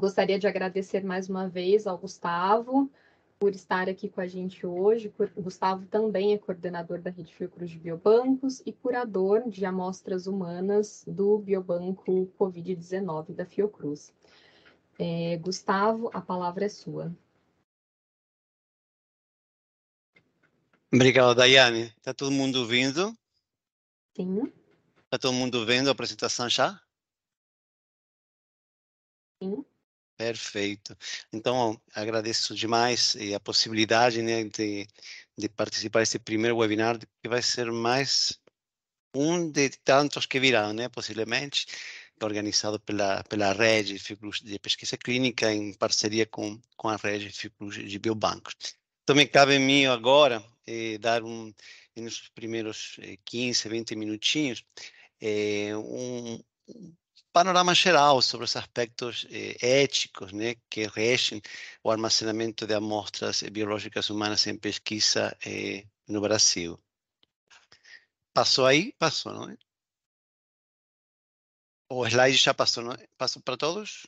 Gostaria de agradecer mais uma vez ao Gustavo por estar aqui com a gente hoje. O Gustavo também é coordenador da Rede Fiocruz de Biobancos e curador de amostras humanas do Biobanco Covid-19 da Fiocruz. É, Gustavo, a palavra é sua. Obrigado, Daiane. Está todo mundo ouvindo? Sim. Está todo mundo vendo a apresentação já? Sim. Perfeito. Então, agradeço demais eh, a possibilidade né, de, de participar desse primeiro webinar, que vai ser mais um de tantos que virão, né, possivelmente, é organizado pela, pela Rede de Pesquisa Clínica, em parceria com, com a Rede de Biobancos. Também cabe a mim agora eh, dar um, nos primeiros eh, 15, 20 minutinhos, eh, um, panorama geral sobre os aspectos eh, éticos né, que regem o armazenamento de amostras eh, biológicas humanas em pesquisa eh, no Brasil. Passou aí? Passou, não é? O slide já passou, não é? Passou para todos?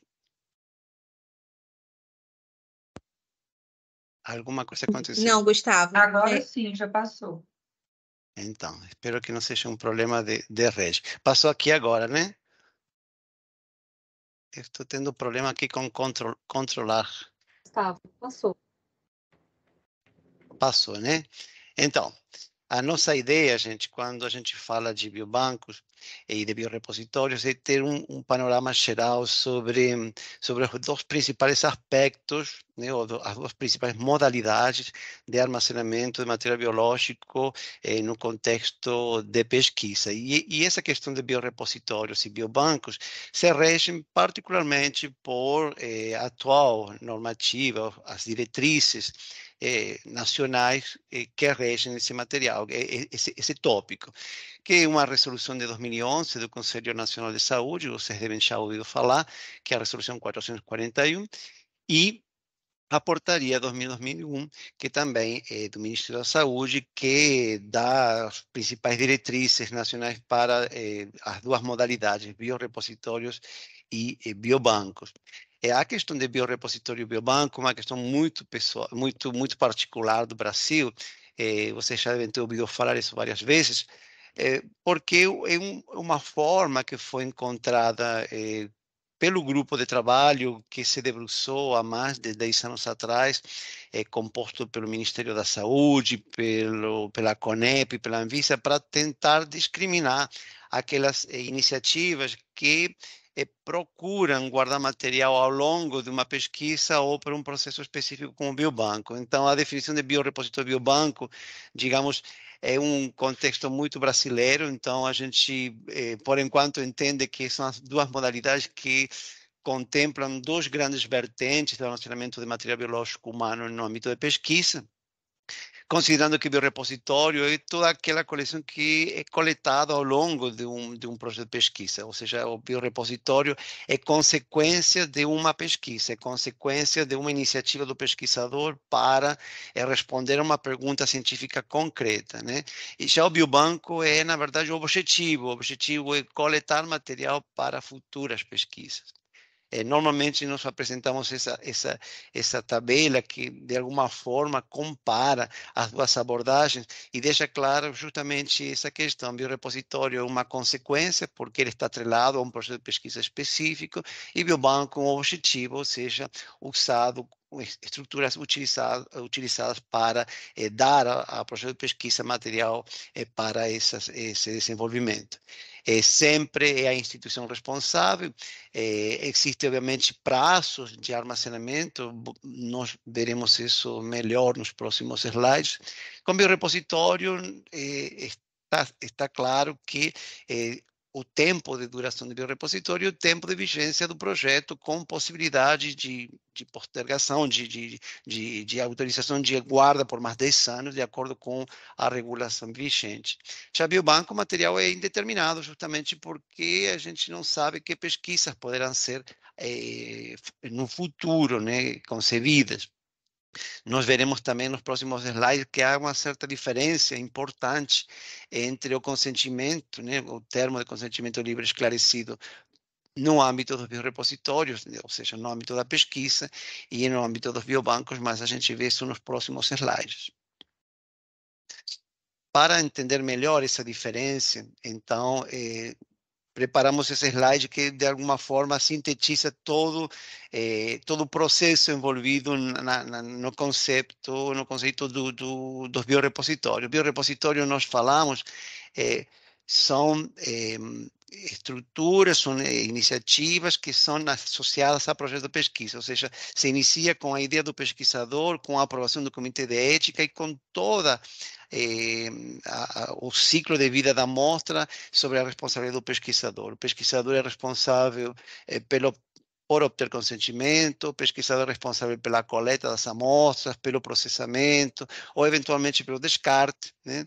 Alguma coisa aconteceu? Não, Gustavo. Agora é... sim, já passou. Então, espero que não seja um problema de, de rede. Passou aqui agora, né? Estou tendo problema aqui com control, controlar. Gustavo, passou. Passou, né? ¿eh? Então, a nossa ideia, gente, quando a gente fala de biobancos e de biorepositórios, é ter um, um panorama geral sobre, sobre os dois principais aspectos, né, as duas principais modalidades de armazenamento de material biológico eh, no contexto de pesquisa. E, e, essa questão de biorepositórios e biobancos se regem particularmente por eh, atual normativa, as diretrizes é, nacionais é, que regem esse material, é, esse, esse, tópico, que é uma resolução de 2011 do Conselho Nacional de Saúde, vocês devem já ouvir falar, que é a resolução 441, e a portaria 2000-2001, que também é do Ministério da Saúde, que dá as principais diretrizes nacionais para as duas modalidades, biorepositórios e biobancos é a questão de biorepositório e biobanco é uma questão muito pessoal, muito muito particular do Brasil. É, vocês já devem ter ouvido falar isso várias vezes, é, porque é, é um, uma forma que foi encontrada é, pelo grupo de trabalho que se debruçou há mais de 10 anos atrás, é, composto pelo Ministério da Saúde, pelo, pela CONEP, e pela Anvisa, para tentar discriminar aquelas é, iniciativas que e procuram guardar material ao longo de uma pesquisa ou para um processo específico como o biobanco. Então, a definição de biorepositório biobanco, digamos, é um contexto muito brasileiro, então a gente, eh, por enquanto, entende que são as duas modalidades que contemplam dois grandes vertentes do armazenamento de material biológico humano no âmbito da pesquisa, considerando que o repositório é toda aquela coleção que é coletada ao longo de um, de um projeto de pesquisa, ou seja, o biorepositório é consequência de uma pesquisa, é consequência de uma iniciativa do pesquisador para é, responder a uma pergunta científica concreta, né? E já o biobanco é, na verdade, o objetivo, o objetivo é coletar material para futuras pesquisas. É, normalmente nós apresentamos essa, essa, essa tabela que, de alguma forma, compara as duas abordagens e deixa claro justamente essa questão. O biorepositório é uma consequência, porque ele está atrelado a um processo de pesquisa específico, e biobanco é um objetivo, ou seja, usado estruturas utilizadas, utilizadas para eh, dar ao projeto de pesquisa material eh, para essas, esse desenvolvimento. Eh, sempre é a instituição responsável. É, eh, existe, obviamente, prazos de armazenamento, nós veremos isso melhor nos próximos slides. Com o biorepositório, é, eh, está, está claro que o tempo de duração do biorepositório e o tempo de vigência do projeto, com possibilidade de, de postergação, de, de, de, de, autorização de guarda por mais 10 anos, de acordo com a regulação vigente. Já biobanco, o material é indeterminado, justamente porque a gente não sabe que pesquisas poderão ser é, no futuro né, concebidas. Nós veremos também nos próximos slides que há uma certa diferença importante entre o consentimento, né, o termo de consentimento livre esclarecido no âmbito dos biorepositórios, né, ou seja, no âmbito da pesquisa e no âmbito dos biobancos, mas a gente vê isso nos próximos slides. Para entender melhor essa diferença, então, eh, preparamos esse slide que de alguma forma sintetiza todo eh, todo o processo envolvido na, na, no conceito no conceito do, do, dos biorepositórios. Biorepositório nós falamos eh, são eh, estruturas, são eh, iniciativas que são associadas a projetos de pesquisa, ou seja, se inicia com a ideia do pesquisador, com a aprovação do comitê de ética e com toda eh, a, a, o ciclo de vida da amostra sobre a responsabilidade do pesquisador. O pesquisador é responsável eh, pelo por obter consentimento, pesquisador responsável pela coleta das amostras, pelo processamento ou eventualmente pelo descarte. Né?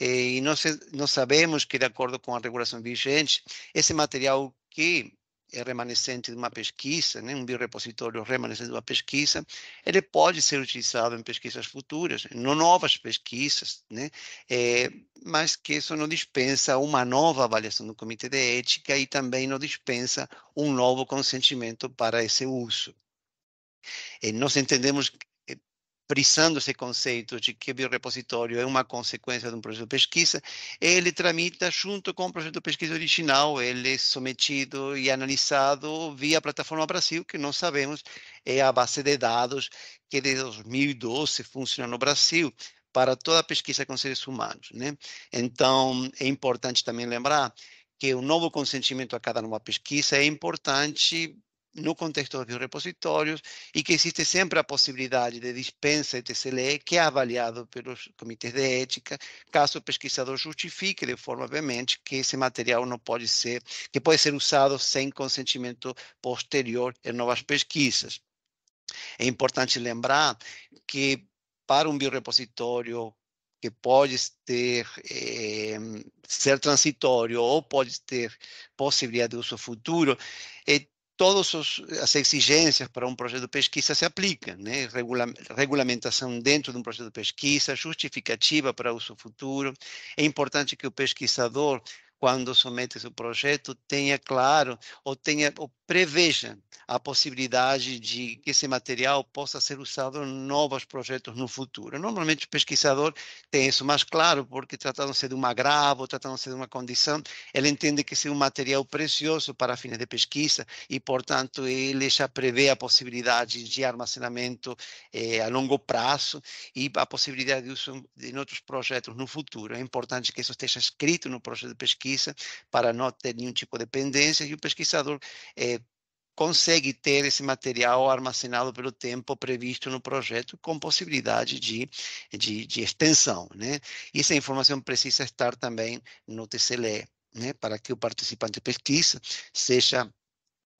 E nós, nós sabemos que, de acordo com a regulação vigente, esse material que é remanescente de uma pesquisa, né, um biorepositório remanescente de uma pesquisa, ele pode ser utilizado em pesquisas futuras, não novas pesquisas, né, é, mas que isso não dispensa uma nova avaliação do comitê de ética e também não dispensa um novo consentimento para esse uso. E nós entendemos frisando esse conceito de que o repositório é uma consequência de um projeto de pesquisa, ele tramita junto com o projeto de pesquisa original, ele é submetido e analisado via a Plataforma Brasil, que nós sabemos é a base de dados que desde 2012 funciona no Brasil para toda a pesquisa com seres humanos. Né? Então, é importante também lembrar que o novo consentimento a cada nova pesquisa é importante no contexto dos repositórios e que existe sempre a possibilidade de dispensa de TCLE, que é avaliado pelos comitês de ética, caso o pesquisador justifique de forma veemente que esse material não pode ser, que pode ser usado sem consentimento posterior em novas pesquisas. É importante lembrar que para um biorepositório que pode ter, eh, ser transitório ou pode ter possibilidade de uso futuro, eh, todas as exigências para um projeto de pesquisa se aplicam, né? Regula regulamentação dentro de um projeto de pesquisa, justificativa para uso futuro. É importante que o pesquisador, quando somete seu projeto, tenha claro ou tenha ou preveja a possibilidade de que esse material possa ser usado em novos projetos no futuro. Normalmente o pesquisador tem isso mais claro, porque tratando-se de um agravo, tratando-se de uma condição, ele entende que esse é um material precioso para fins de pesquisa e, portanto, ele já prevê a possibilidade de armazenamento eh, a longo prazo e a possibilidade de uso em outros projetos no futuro. É importante que isso esteja escrito no projeto de pesquisa para não ter nenhum tipo de dependência e o pesquisador eh, consegue ter esse material armazenado pelo tempo previsto no projeto, com possibilidade de, de, de extensão. Né? E essa informação precisa estar também no TCLE, né? para que o participante pesquisa seja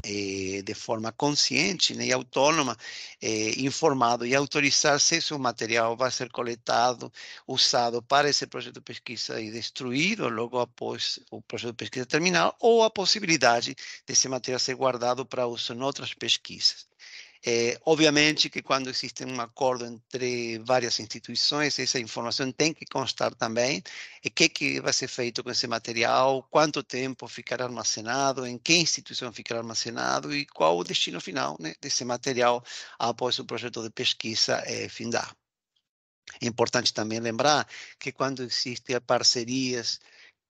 eh, de forma consciente né, e autônoma, eh, informado e autorizar se o material vai ser coletado, usado para esse projeto de pesquisa e destruído logo após o projeto de pesquisa terminar, ou a possibilidade desse material ser guardado para uso em outras pesquisas. É, obviamente que quando existe um acordo entre várias instituições, essa informação tem que constar também o que, que vai ser feito com esse material, quanto tempo ficará armazenado, em que instituição ficará armazenado e qual o destino final né, desse material após ah, o projeto de pesquisa é, eh, findar. É importante também lembrar que quando existem parcerias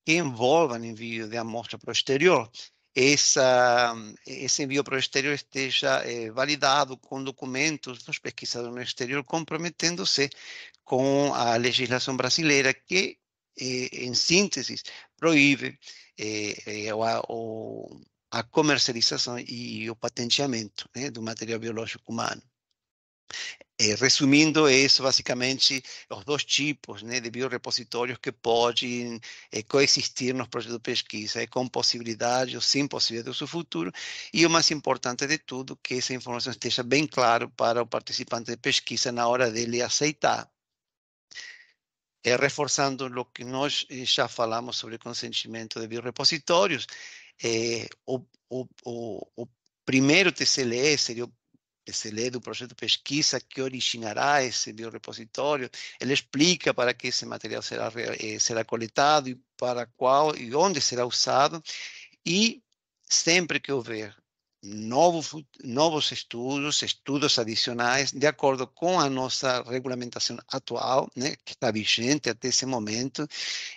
que envolvam envio de amostra para o exterior, essa, esse envio para o exterior esteja eh, validado com documentos dos pesquisadores no exterior, comprometendo-se com a legislação brasileira, que, eh, em síntese, proíbe eh, a, eh, o, a comercialização e o patenteamento né, do material biológico humano. Eh, resumindo, isso basicamente os dois tipos né, de biorepositórios que podem eh, coexistir nos projetos de pesquisa, eh, com possibilidade ou sem possibilidade do seu futuro, e o mais importante de tudo, que essa informação esteja bem clara para o participante de pesquisa na hora dele aceitar. É, reforçando o que nós já falamos sobre consentimento de biorepositórios, o, o, o, o primeiro TCLE seria o esse lei do projeto pesquisa que originará esse biorepositório, ele explica para que esse material será, eh, será coletado e para qual e onde será usado e sempre que houver novo, novos estudos, estudos adicionais, de acordo com a nossa regulamentação atual, né, que está vigente até esse momento,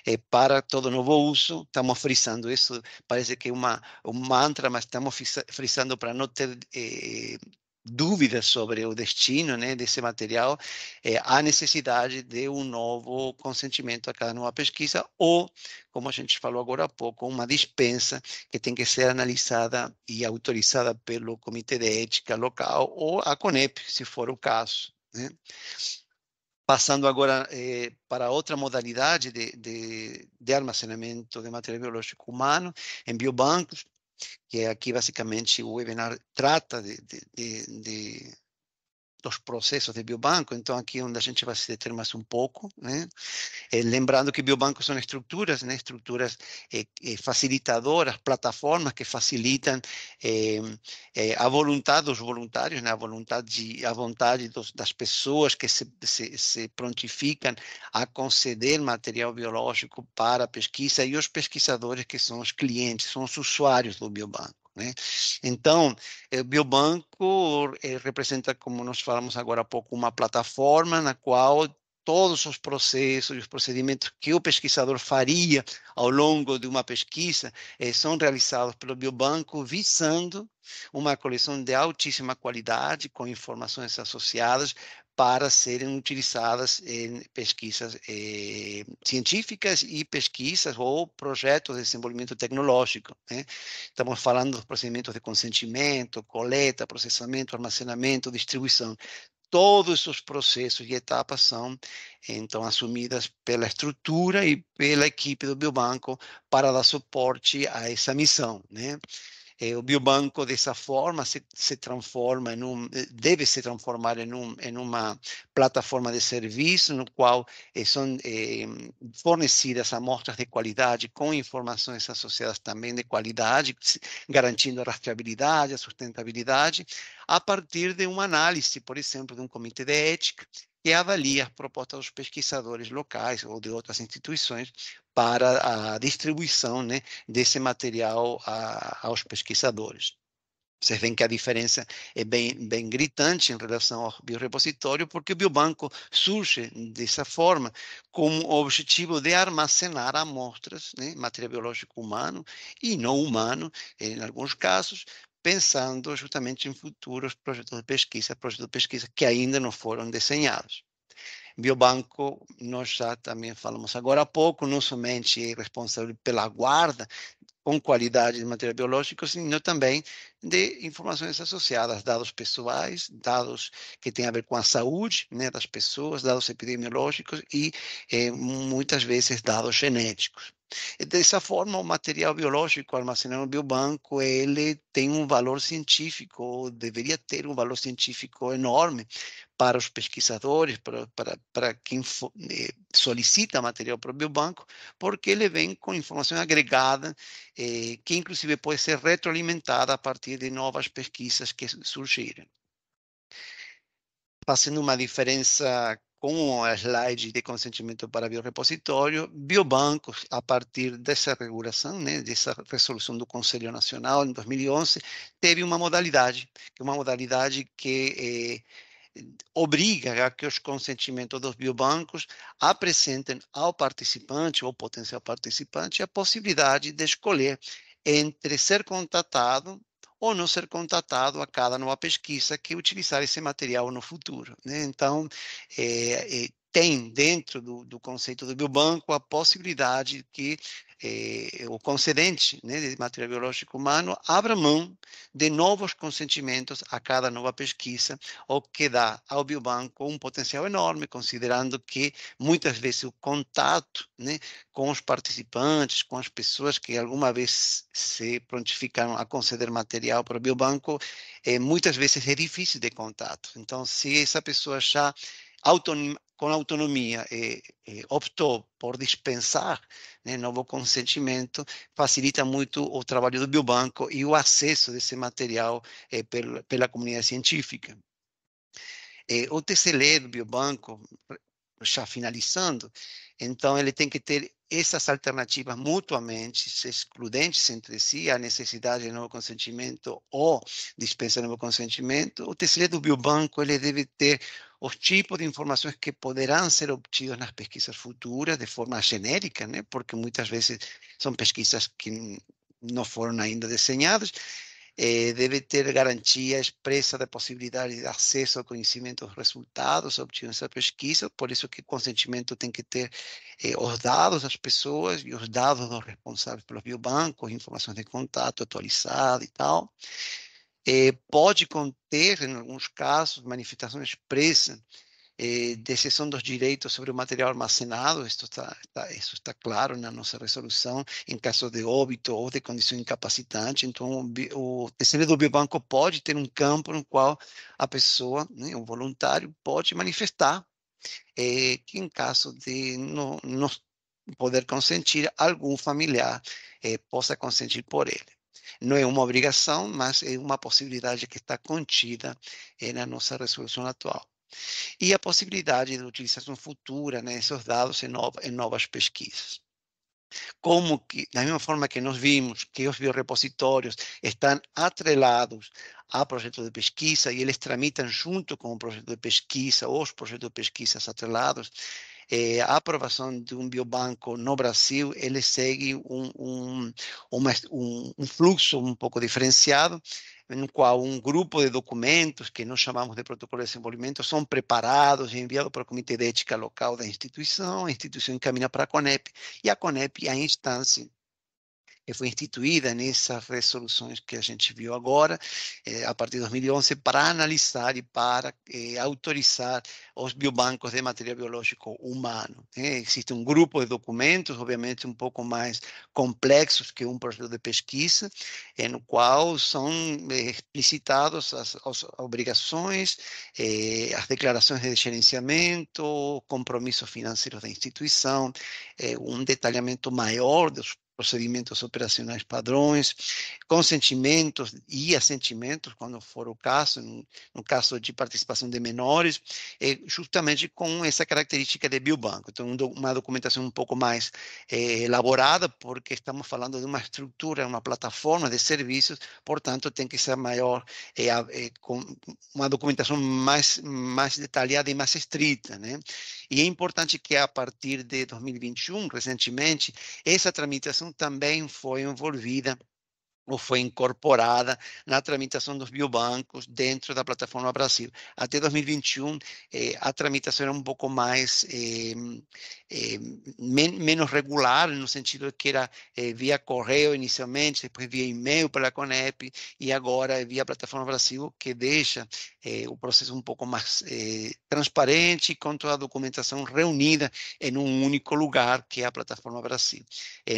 é, para todo novo uso, estamos frisando isso, parece que é uma, um mantra, mas estamos frisando para não ter... Eh, dúvidas sobre o destino né, desse material, é, há necessidade de um novo consentimento a cada nova pesquisa ou, como a gente falou agora há pouco, uma dispensa que tem que ser analisada e autorizada pelo Comitê de Ética Local ou a CONEP, se for o caso. Né? Passando agora eh, para outra modalidade de, de, de, armazenamento de material biológico humano, em biobancos, que aqui basicamente o webinar trata de, de, de, de dos processos de biobanco, então aqui é onde a gente vai se deter mais um pouco, né? É, lembrando que biobancos são estruturas, né? Estruturas é, facilitadoras, plataformas que facilitam a vontade dos voluntários, né? A vontade, a vontade dos, das pessoas que se, se, se prontificam a conceder material biológico para a pesquisa e os pesquisadores que são os clientes, são os usuários do biobanco. Né? Então, o eh, biobanco eh, representa, como nós falamos agora há pouco, uma plataforma na qual todos os processos e os procedimentos que o pesquisador faria ao longo de uma pesquisa eh, são realizados pelo biobanco visando uma coleção de altíssima qualidade com informações associadas para serem utilizadas em pesquisas eh, científicas e pesquisas ou projetos de desenvolvimento tecnológico. Né? Estamos falando dos procedimentos de consentimento, coleta, processamento, armazenamento, distribuição. Todos os processos e etapas são, então, assumidas pela estrutura e pela equipe do Biobanco para dar suporte a essa missão. Né? Eh, o biobanco dessa forma se, se transforma em um, eh, deve se transformar em, um, em uma plataforma de serviço no qual eh, são ehm, fornecidas amostras de qualidade com informações associadas também de qualidade, garantindo a rastreabilidade, a sustentabilidade, a partir de uma análise, por exemplo, de um comitê de ética e avalia as propostas dos pesquisadores locais ou de outras instituições para a distribuição né, desse material a, aos pesquisadores. Vocês veem que a diferença é bem, bem gritante em relação ao biorepositório, porque o biobanco surge dessa forma com o objetivo de armazenar amostras, né, material biológico humano e não humano, em alguns casos, pensando justamente em futuros projetos de pesquisa, projetos de pesquisa que ainda não foram desenhados. Biobanco, nós já também falamos agora há pouco, não somente é responsável pela guarda, com qualidade de material biológico, sino também de informações associadas, dados pessoais, dados que têm a ver com a saúde né, das pessoas, dados epidemiológicos e, eh, muitas vezes, dados genéticos. dessa forma, o material biológico armazenado no biobanco, ele tem um valor científico, deveria ter um valor científico enorme, para os pesquisadores, para, para, para quem for, eh, solicita material para o biobanco, banco, porque ele vem com informação agregada, eh, que inclusive pode ser retroalimentada a partir de novas pesquisas que surgirem. Fazendo uma diferença com a slide de consentimento para biorepositório, biobancos, a partir dessa regulação, né, dessa resolução do Conselho Nacional em 2011, teve uma modalidade, é uma modalidade que eh, obriga a que os consentimentos dos biobancos apresentem ao participante ou potencial participante a possibilidade de escolher entre ser contatado ou não ser contatado a cada nova pesquisa que utilizar esse material no futuro. Né? Então, é, é, tem dentro do, do, conceito do biobanco a possibilidade de que eh, o concedente né, de material biológico humano abra mão de novos consentimentos a cada nova pesquisa, o que dá ao biobanco um potencial enorme, considerando que muitas vezes o contato né, com os participantes, com as pessoas que alguma vez se prontificaram a conceder material para o biobanco, eh, muitas vezes é difícil de contato. Então, se essa pessoa já com autonomia e, e optou por dispensar né, novo consentimento, facilita muito o trabalho do biobanco e o acesso desse material eh, pela, pela comunidade científica. o TCLE do biobanco já finalizando, então ele tem que ter essas alternativas mutuamente excludentes entre si, a necessidade de novo consentimento ou dispensa de novo consentimento. O TCE do biobanco ele deve ter os tipos de informações que poderão ser obtidos nas pesquisas futuras de forma genérica, né? porque muitas vezes são pesquisas que não foram ainda desenhadas eh, deve ter garantia expressa da possibilidade de acesso a conhecimentos, resultados obtidos da pesquisa, por isso que o consentimento tem que ter eh, os dados das pessoas e os dados dos responsáveis pelos biobancos, informações de contato atualizada e tal. Eh, pode conter, em alguns casos, manifestações expressas eh, exceção dos direitos sobre o material armazenado, está, está, isso está claro na nossa resolução, em caso de óbito ou de condição incapacitante, então o, terceiro do biobanco pode ter um campo no qual a pessoa, né, o voluntário, pode manifestar eh, que em caso de não, não poder consentir, algum familiar eh, possa consentir por ele não é uma obrigação, mas é uma possibilidade que está contida na nossa resolução atual e a possibilidade de utilização futura nesses né, dados em, em novas pesquisas como que, da mesma forma que nós vimos que os biorepositórios estão atrelados a projetos de pesquisa e eles tramitam junto com o projeto de pesquisa ou os projetos de pesquisa atrelados, eh, a aprovação de um biobanco no Brasil, ele segue um, um, uma, um, um fluxo um pouco diferenciado no qual um grupo de documentos, que nós chamamos de protocolo de desenvolvimento, são preparados e enviados para o Comitê de Ética Local da instituição, a instituição encaminha para a CONEP, e a CONEP é a instância eh, foi instituída nessas resoluções que a gente viu agora, eh, a partir de 2011, para analisar e para eh, autorizar os biobancos de material biológico humano. Né? Existe um grupo de documentos, obviamente um pouco mais complexos que um projeto de pesquisa, no qual são explicitadas as, as, obrigações, as declarações de gerenciamento, compromissos financeiros da instituição, um detalhamento maior dos procedimentos operacionais padrões, consentimentos e assentimentos, quando for o caso, no caso de participação de menores, é justamente com essa característica de biobanco. Então, uma documentação um pouco mais é, elaborada, porque estamos falando de uma estrutura, uma plataforma de serviços, portanto, tem que ser maior, é, é, com uma documentação mais, mais detalhada e mais estrita. Né? E é importante que, a partir de 2021, recentemente, essa tramitação também foi envolvida ou foi incorporada na tramitação dos biobancos dentro da plataforma Brasil. Até 2021, eh, a tramitação era um pouco mais, eh, eh, men menos regular, no sentido que era eh, via correio inicialmente, depois via e-mail pela Conep, e agora é via plataforma Brasil, que deixa eh, o processo um pouco mais eh, transparente, com toda a documentação reunida em um único lugar, que é a plataforma Brasil.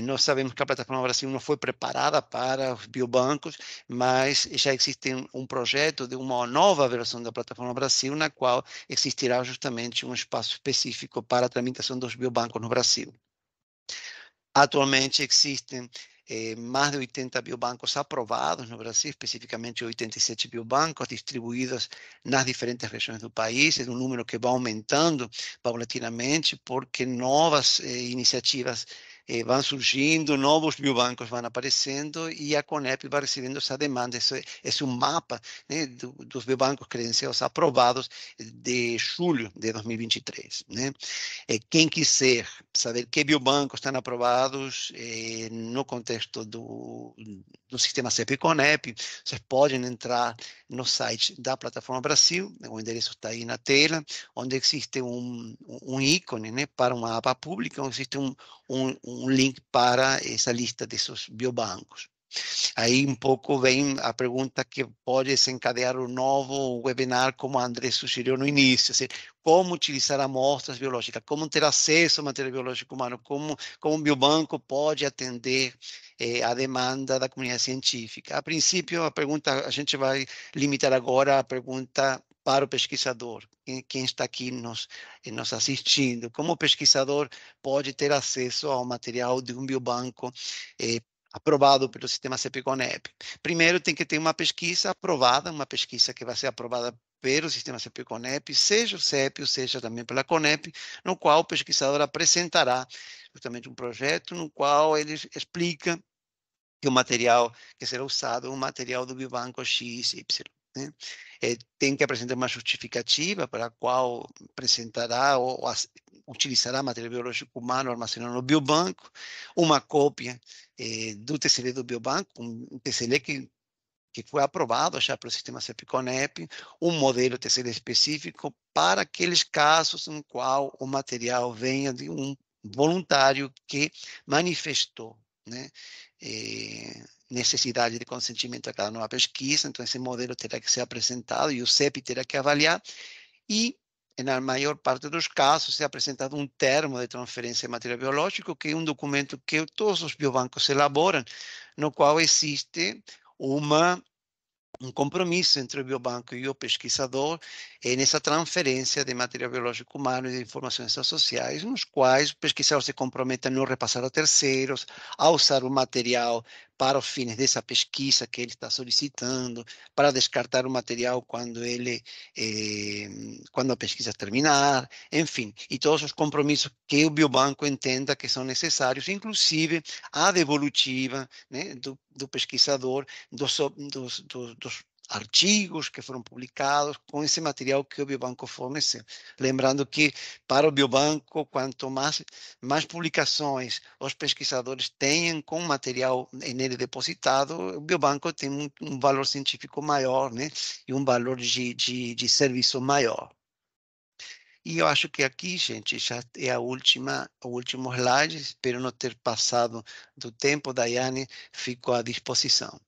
nós sabemos que a plataforma Brasil não foi preparada para os biobancos, mas já existe um projeto de uma nova versão da plataforma Brasil, na qual existirá justamente um espaço específico para a tramitação dos biobancos no Brasil. Atualmente existem eh, mais de 80 biobancos aprovados no Brasil, especificamente 87 biobancos distribuídos nas diferentes regiões do país. É um número que vai aumentando paulatinamente, porque novas eh, iniciativas eh, vão surgindo, novos biobancos vão aparecendo e a Conep vai recebendo essa demanda, esse, esse mapa né, ¿eh? do, dos biobancos credenciados aprovados de julho de 2023. Né? quem quiser saber que biobancos estão aprovados eh, no contexto do, do sistema CEP Conep, vocês podem entrar no site da Plataforma Brasil, o endereço está aí na tela, onde existe um, um ícone ¿eh? né, para uma aba pública, onde existe um, um, um um link para essa lista desses biobancos. Aí um pouco vem a pergunta que pode desencadear o novo webinar, como o André sugeriu no início, assim, como utilizar amostras biológicas, como ter acesso ao material biológico humano, como, como o biobanco pode atender eh, a demanda da comunidade científica. A princípio, a pergunta, a gente vai limitar agora a pergunta para o pesquisador, quem está aqui nos, nos assistindo, como o pesquisador pode ter acesso ao material de um biobanco eh, aprovado pelo sistema CEPICONEP. Primeiro tem que ter uma pesquisa aprovada, uma pesquisa que vai ser aprovada pelo sistema CEPICONEP, seja o CEP, ou seja também pela CONEP, no qual o pesquisador apresentará justamente um projeto no qual ele explica que o material que será usado é um material do biobanco X, Y. Né? É, tem que apresentar uma justificativa para a qual apresentará ou, ou utilizará material biológico humano armazenado no biobanco, uma cópia é, do TCL do biobanco, um TCL que que foi aprovado já pelo sistema CEPICONEP, um modelo TCL específico para aqueles casos em qual o material venha de um voluntário que manifestou né, eh, necessidade de consentimento a cada nova pesquisa, então esse modelo terá que ser apresentado e o CEP terá que avaliar e, na maior parte dos casos, é apresentado um termo de transferência de material biológico, que é um documento que todos os biobancos elaboram, no qual existe uma um compromisso entre o biobanco e o pesquisador é nessa transferência de material biológico humano e de informações sociais, nos quais o pesquisador se compromete a não repassar a terceiros, a usar o material para os fins dessa pesquisa que ele está solicitando, para descartar o material quando ele eh, quando a pesquisa terminar, enfim, e todos os compromissos que o biobanco entenda que são necessários, inclusive a devolutiva né, do, do pesquisador dos, dos, dos, dos artigos que foram publicados com esse material que o biobanco forneceu. Lembrando que para o biobanco, quanto mais mais publicações os pesquisadores tenham com material nele depositado, o biobanco tem um, um valor científico maior, né? E um valor de, de, de serviço maior. E eu acho que aqui, gente, já é a última, o último slide. Espero não ter passado do tempo. Daiane, fico à disposição.